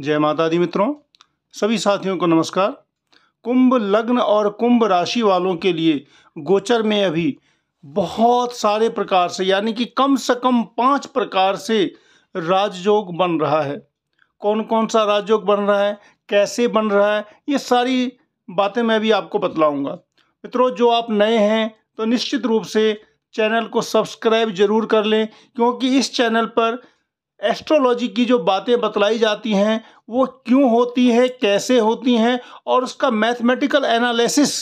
जय माता दी मित्रों सभी साथियों को नमस्कार कुंभ लग्न और कुंभ राशि वालों के लिए गोचर में अभी बहुत सारे प्रकार से यानी कि कम से कम पांच प्रकार से राजयोग बन रहा है कौन कौन सा राजयोग बन रहा है कैसे बन रहा है ये सारी बातें मैं भी आपको बतलाऊंगा मित्रों जो आप नए हैं तो निश्चित रूप से चैनल को सब्सक्राइब जरूर कर लें क्योंकि इस चैनल पर एस्ट्रोलॉजी की जो बातें बतलाई जाती हैं वो क्यों होती हैं कैसे होती हैं और उसका मैथमेटिकल एनालिसिस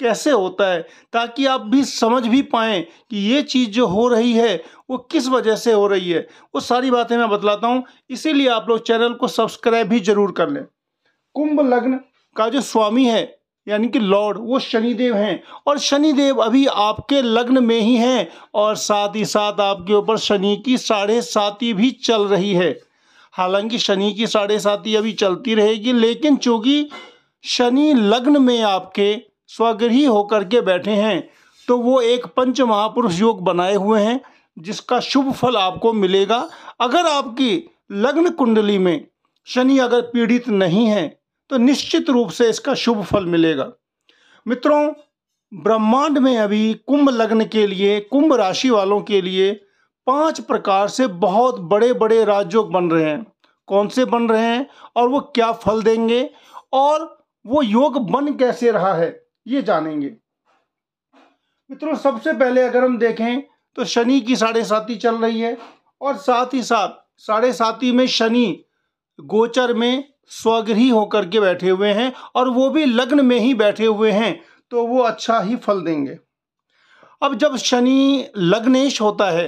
कैसे होता है ताकि आप भी समझ भी पाएँ कि ये चीज़ जो हो रही है वो किस वजह से हो रही है वो सारी बातें मैं बतलाता हूँ इसीलिए आप लोग चैनल को सब्सक्राइब भी जरूर कर लें कुंभ लग्न का जो स्वामी है यानी कि लॉर्ड वो शनिदेव हैं और शनिदेव अभी आपके लग्न में ही हैं और साथ ही साथ आपके ऊपर शनि की साढ़े साती भी चल रही है हालांकि शनि की साढ़े साती अभी चलती रहेगी लेकिन चूंकि शनि लग्न में आपके स्वगृही होकर के बैठे हैं तो वो एक पंच महापुरुष योग बनाए हुए हैं जिसका शुभ फल आपको मिलेगा अगर आपकी लग्न कुंडली में शनि अगर पीड़ित नहीं है तो निश्चित रूप से इसका शुभ फल मिलेगा मित्रों ब्रह्मांड में अभी कुंभ लग्न के लिए कुंभ राशि वालों के लिए पांच प्रकार से बहुत बड़े बड़े राजयोग बन रहे हैं कौन से बन रहे हैं और वो क्या फल देंगे और वो योग बन कैसे रहा है ये जानेंगे मित्रों सबसे पहले अगर हम देखें तो शनि की साढ़े साथी चल रही है और साथ ही साथ साढ़े साथी में शनि गोचर में स्वगृही होकर के बैठे हुए हैं और वो भी लग्न में ही बैठे हुए हैं तो वो अच्छा ही फल देंगे अब जब शनि लग्नेश होता है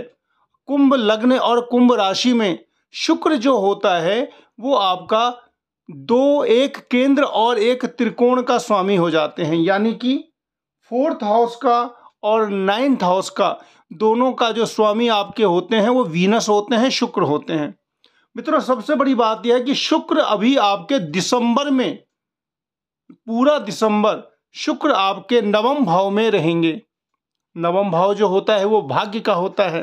कुंभ लग्न और कुंभ राशि में शुक्र जो होता है वो आपका दो एक केंद्र और एक त्रिकोण का स्वामी हो जाते हैं यानी कि फोर्थ हाउस का और नाइन्थ हाउस का दोनों का जो स्वामी आपके होते हैं वो वीनस होते हैं शुक्र होते हैं मित्रों सबसे बड़ी बात यह है कि शुक्र अभी आपके दिसंबर में पूरा दिसंबर शुक्र आपके नवम भाव में रहेंगे नवम भाव जो होता है वो भाग्य का होता है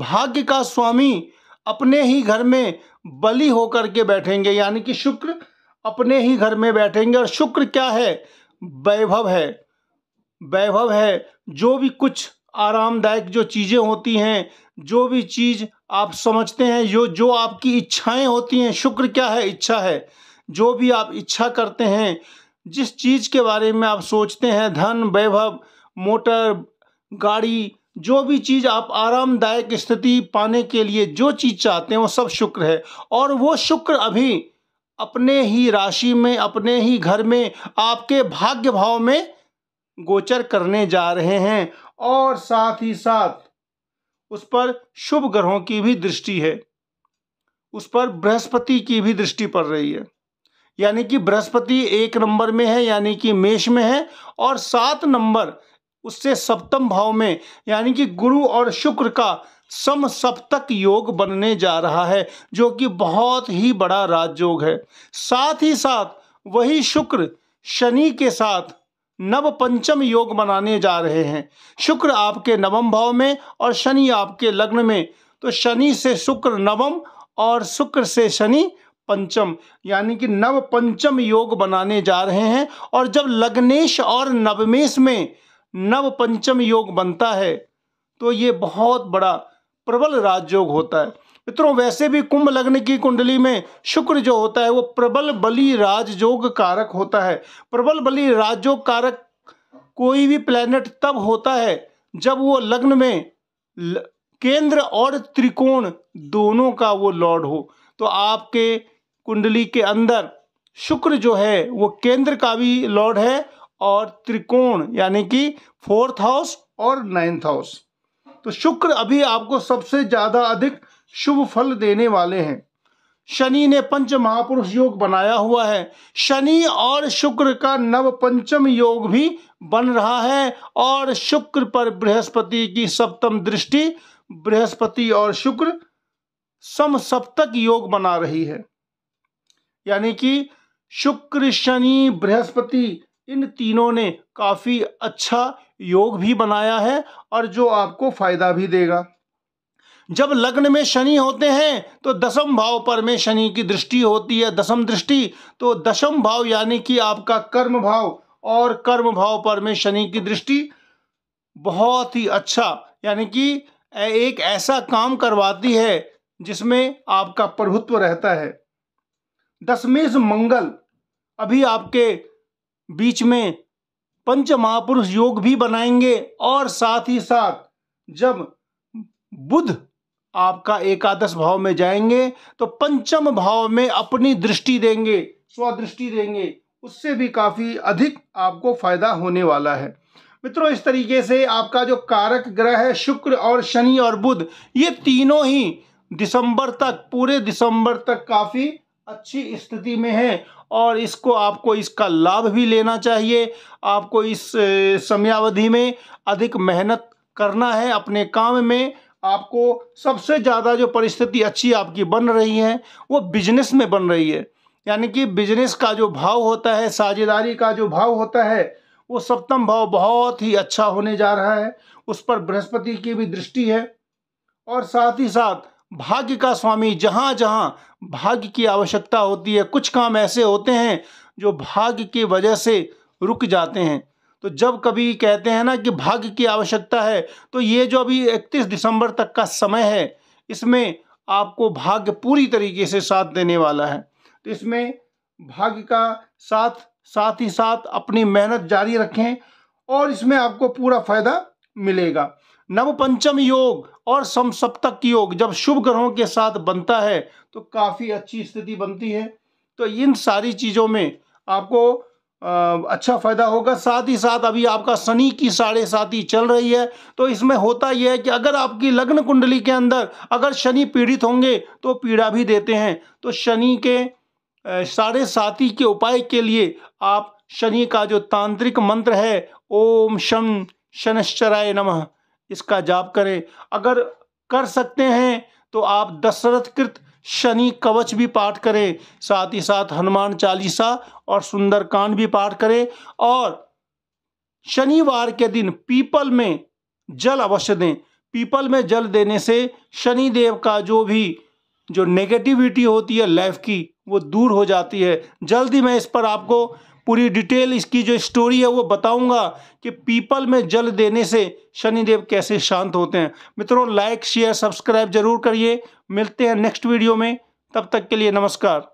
भाग्य का स्वामी अपने ही घर में बलि होकर के बैठेंगे यानी कि शुक्र अपने ही घर में बैठेंगे और शुक्र क्या है वैभव है वैभव है जो भी कुछ आरामदायक जो चीज़ें होती हैं जो भी चीज़ आप समझते हैं जो जो आपकी इच्छाएं होती हैं शुक्र क्या है इच्छा है जो भी आप इच्छा करते हैं जिस चीज़ के बारे में आप सोचते हैं धन वैभव मोटर गाड़ी जो भी चीज़ आप आरामदायक स्थिति पाने के लिए जो चीज़ चाहते हैं वो सब शुक्र है और वो शुक्र अभी अपने ही राशि में अपने ही घर में आपके भाग्य भाव में गोचर करने जा रहे हैं और साथ ही साथ उस पर शुभ ग्रहों की भी दृष्टि है उस पर बृहस्पति की भी दृष्टि पड़ रही है यानी कि बृहस्पति एक नंबर में है यानी कि मेष में है और सात नंबर उससे सप्तम भाव में यानी कि गुरु और शुक्र का सम सप्तक योग बनने जा रहा है जो कि बहुत ही बड़ा राजयोग है साथ ही साथ वही शुक्र शनि के साथ नव पंचम योग मनाने जा रहे हैं शुक्र आपके नवम भाव में और शनि आपके लग्न में तो शनि से शुक्र नवम और शुक्र से शनि पंचम यानी कि नव पंचम योग बनाने जा रहे हैं और जब लग्नेश और नवमेश में नव पंचम योग बनता है तो ये बहुत बड़ा प्रबल राजयोग होता है मित्रों वैसे भी कुंभ लग्न की कुंडली में शुक्र जो होता है वो प्रबल बलि राजयोग कारक होता है प्रबल बलि राजयोग कारक कोई भी प्लैनेट तब होता है जब वो लग्न में ल, केंद्र और त्रिकोण दोनों का वो लॉर्ड हो तो आपके कुंडली के अंदर शुक्र जो है वो केंद्र का भी लॉर्ड है और त्रिकोण यानी कि फोर्थ हाउस और नाइन्थ हाउस तो शुक्र अभी आपको सबसे ज़्यादा अधिक शुभ फल देने वाले हैं शनि ने पंच महापुरुष योग बनाया हुआ है शनि और शुक्र का नव पंचम योग भी बन रहा है और शुक्र पर बृहस्पति की सप्तम दृष्टि बृहस्पति और शुक्र सम सप्तक योग बना रही है यानी कि शुक्र शनि बृहस्पति इन तीनों ने काफ़ी अच्छा योग भी बनाया है और जो आपको फायदा भी देगा जब लग्न में शनि होते हैं तो दसम भाव पर में शनि की दृष्टि होती है दसम दृष्टि तो दशम भाव यानी कि आपका कर्म भाव और कर्म भाव पर में शनि की दृष्टि बहुत ही अच्छा यानी कि एक ऐसा काम करवाती है जिसमें आपका प्रभुत्व रहता है दसमेश मंगल अभी आपके बीच में पंच महापुरुष योग भी बनाएंगे और साथ ही साथ जब बुध आपका एकादश भाव में जाएंगे तो पंचम भाव में अपनी दृष्टि देंगे स्वदृष्टि देंगे उससे भी काफ़ी अधिक आपको फायदा होने वाला है मित्रों इस तरीके से आपका जो कारक ग्रह है शुक्र और शनि और बुध ये तीनों ही दिसंबर तक पूरे दिसंबर तक काफ़ी अच्छी स्थिति में है और इसको आपको इसका लाभ भी लेना चाहिए आपको इस समयावधि में अधिक मेहनत करना है अपने काम में आपको सबसे ज़्यादा जो परिस्थिति अच्छी आपकी बन रही है वो बिजनेस में बन रही है यानी कि बिजनेस का जो भाव होता है साझेदारी का जो भाव होता है वो सप्तम भाव बहुत ही अच्छा होने जा रहा है उस पर बृहस्पति की भी दृष्टि है और साथ ही साथ भाग्य का स्वामी जहाँ जहाँ भाग्य की आवश्यकता होती है कुछ काम ऐसे होते हैं जो भाग्य की वजह से रुक जाते हैं तो जब कभी कहते हैं ना कि भाग्य की आवश्यकता है तो ये जो अभी इकतीस दिसंबर तक का समय है इसमें आपको भाग्य पूरी तरीके से साथ देने वाला है तो इसमें भाग्य का साथ साथ ही साथ अपनी मेहनत जारी रखें और इसमें आपको पूरा फ़ायदा मिलेगा नवपंचम योग और सम सप्तक योग जब शुभ ग्रहों के साथ बनता है तो काफ़ी अच्छी स्थिति बनती है तो इन सारी चीज़ों में आपको अच्छा फ़ायदा होगा साथ ही साथ अभी आपका शनि की साढ़े साथी चल रही है तो इसमें होता यह है कि अगर आपकी लग्न कुंडली के अंदर अगर शनि पीड़ित होंगे तो पीड़ा भी देते हैं तो शनि के साढ़े साथी के उपाय के लिए आप शनि का जो तांत्रिक मंत्र है ओम शम शनश्चराय नमः इसका जाप करें अगर कर सकते हैं तो आप दशरथकृत शनि कवच भी पाठ करें साथ ही साथ हनुमान चालीसा और सुंदरकांड भी पाठ करें और शनिवार के दिन पीपल में जल अवश्य दें पीपल में जल देने से शनि देव का जो भी जो नेगेटिविटी होती है लाइफ की वो दूर हो जाती है जल्दी मैं इस पर आपको पूरी डिटेल इसकी जो स्टोरी है वो बताऊंगा कि पीपल में जल देने से शनिदेव कैसे शांत होते हैं मित्रों लाइक शेयर सब्सक्राइब जरूर करिए मिलते हैं नेक्स्ट वीडियो में तब तक के लिए नमस्कार